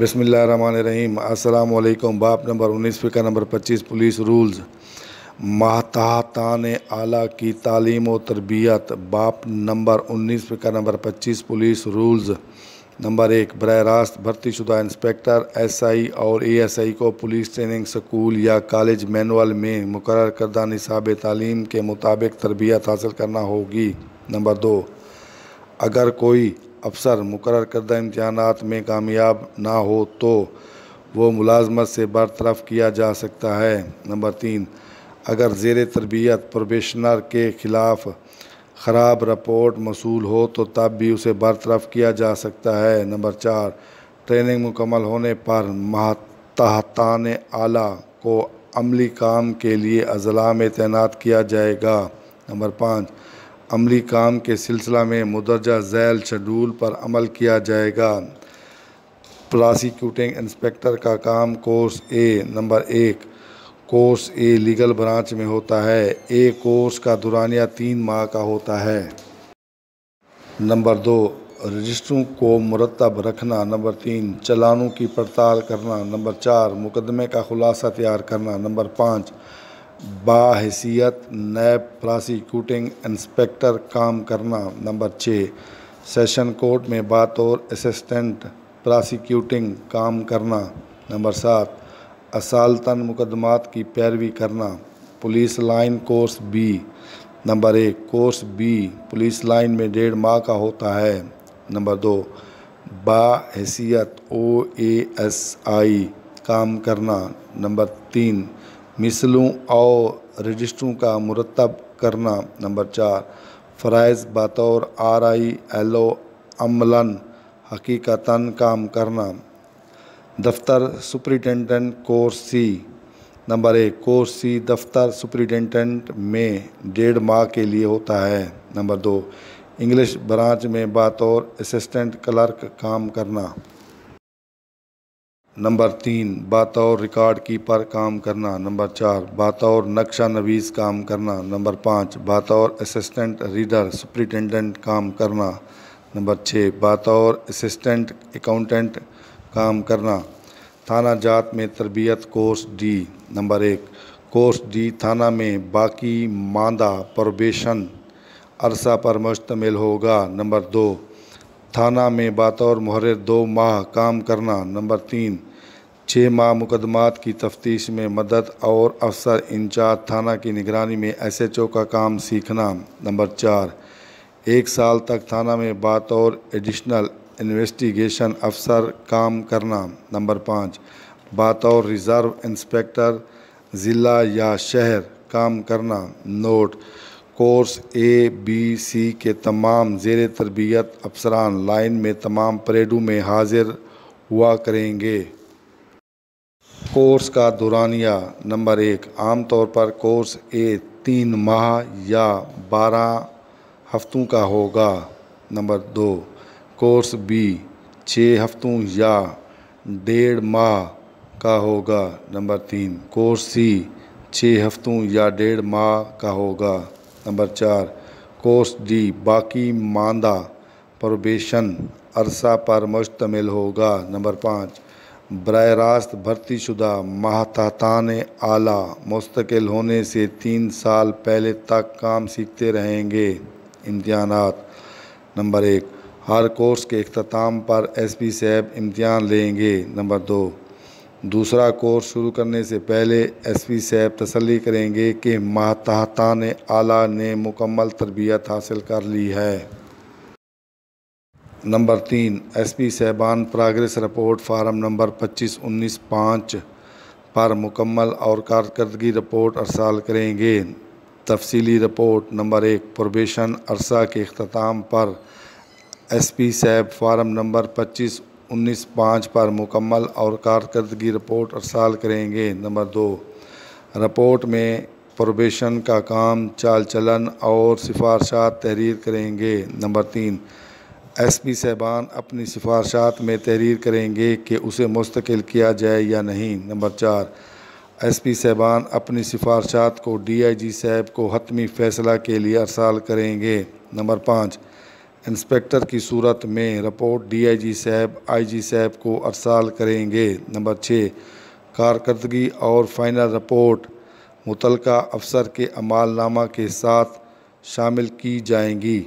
بسم اللہ الرحمن الرحیم السلام علیکم باپ نمبر انیس فقہ نمبر پچیس پولیس رولز ماتحتان اعلیٰ کی تعلیم و تربیت باپ نمبر انیس فقہ نمبر پچیس پولیس رولز نمبر ایک براہ راست بھرتی شدہ انسپیکٹر ایس آئی اور اے ایس آئی کو پولیس ٹریننگ سکول یا کالج مینول میں مقرر کردہ نصاب تعلیم کے مطابق تربیت حاصل کرنا ہوگی نمبر دو اگر کوئی افسر مقرر کردہ امتحانات میں کامیاب نہ ہو تو وہ ملازمت سے برطرف کیا جا سکتا ہے نمبر تین اگر زیر تربیت پروبیشنر کے خلاف خراب رپورٹ موصول ہو تو تب بھی اسے برطرف کیا جا سکتا ہے نمبر چار ٹریننگ مکمل ہونے پر مہتان اعلیٰ کو عملی کام کے لیے اضلاع میں تعینات کیا جائے گا نمبر پانچ عملی کام کے سلسلہ میں مدرجہ ذیل شیڈول پر عمل کیا جائے گا پراسیکیوٹنگ انسپیکٹر کا کام کورس اے نمبر ایک کورس اے لیگل برانچ میں ہوتا ہے اے کورس کا دورانیہ تین ماہ کا ہوتا ہے نمبر دو رجسٹروں کو مرتب رکھنا نمبر تین چلانوں کی پڑتال کرنا نمبر چار مقدمے کا خلاصہ تیار کرنا نمبر پانچ باحثیت نیب پراسیکیوٹنگ انسپکٹر کام کرنا نمبر چھ سیشن کورٹ میں بات اور اسسٹنٹ پراسیکیوٹنگ کام کرنا نمبر سات اصالتن مقدمات کی پیروی کرنا police line course B number ایک کورس بی پولیس لائن میں ڈیڑھ ماہ کا ہوتا ہے نمبر دو با حیثیت او اے ایس آئی کام کرنا نمبر تین مثلوں اور رجسٹروں کا مرتب کرنا نمبر چار فرائض بطور آر آئی ایل او حقیقتن کام کرنا دفتر سپریٹینڈنٹ کورس سی نمبر ایک کورس سی دفتر سپریٹینڈنٹ میں ڈیڑھ ماہ کے لیے ہوتا ہے نمبر دو انگلش برانچ میں بطور اسسٹنٹ کلرک کام کرنا نمبر تین باتور ریکارڈ کیپر کام کرنا نمبر چار باتور نقشہ نویز کام کرنا نمبر پانچ بات اور اسسٹنٹ ریڈر سپریٹینڈنٹ کام کرنا نمبر چھ بات اور اسسٹنٹ اکاؤنٹنٹ کام کرنا تھانہ جات میں تربیت کورس ڈی نمبر ایک کورس ڈی تھانہ میں باقی ماندہ پروبیشن عرصہ پر مشتمل ہوگا نمبر دو تھانہ میں باتور محرر دو ماہ کام کرنا نمبر تین چھ ماہ مقدمات کی تفتیش میں مدد اور افسر انچارج تھانہ کی نگرانی میں ایس ایچ او کا کام سیکھنا نمبر چار ایک سال تک تھانہ میں باتور ایڈیشنل انویسٹیگیشن افسر کام کرنا نمبر پانچ باتور ریزرو انسپیکٹر ضلع یا شہر کام کرنا note course A B C کے تمام زیر تربیت افسران لائن میں تمام پریڈوں میں حاضر ہوا کریں گے کورس کا دورانیہ نمبر ایک عام طور پر کورس اے تین ماہ یا بارہ ہفتوں کا ہوگا نمبر دو کورس بی چھ ہفتوں یا ڈیڑھ ماہ کا ہوگا نمبر تین کورس سی چھ ہفتوں یا ڈیڑھ ماہ کا ہوگا نمبر چار کورس ڈی باقی ماندہ پروبیشن عرصہ پر مشتمل ہوگا نمبر پانچ براہ راست بھرتی شدہ ماہتان اعلیٰ مستقل ہونے سے تین سال پہلے تک کام سیکھتے رہیں گے امتحانات نمبر ایک ہر کورس کے اختتام پر ایس پی صاحب امتحان لیں گے نمبر دو دوسرا کورس شروع کرنے سے پہلے ایس پی صاحب تسلی کریں گے کہ ماتحتان اعلیٰ نے مکمل تربیت حاصل کر لی ہے نمبر تین ایس پی صاحبان پراگریس رپورٹ فارم نمبر پچیس انیس پانچ پر مکمل اور کارکردگی رپورٹ ارسال کریں گے تفصیلی رپورٹ نمبر ایک پروبیشن عرصہ کے اختتام پر ایس پی صاحب فارم نمبر پچیس انیس پانچ پر مکمل اور کارکردگی رپورٹ ارسال کریں گے نمبر دو رپورٹ میں پروبیشن کا کام چال چلن اور سفارشات تحریر کریں گے نمبر تین ایس پی صاحبان اپنی سفارشات میں تحریر کریں گے کہ اسے مستقل کیا جائے یا نہیں نمبر چار ایس پی صاحبان اپنی سفارشات کو ڈی آئی جی صاحب کو حتمی فیصلہ کے لیے ارسال کریں گے نمبر پانچ انسپیکٹر کی صورت میں رپورٹ ڈی آئی جی صاحب آئی جی صاحب کو ارسال کریں گے نمبر چھ کارکردگی اور فائنل رپورٹ متعلقہ افسر کے عمال نامہ کے ساتھ شامل کی جائیں گی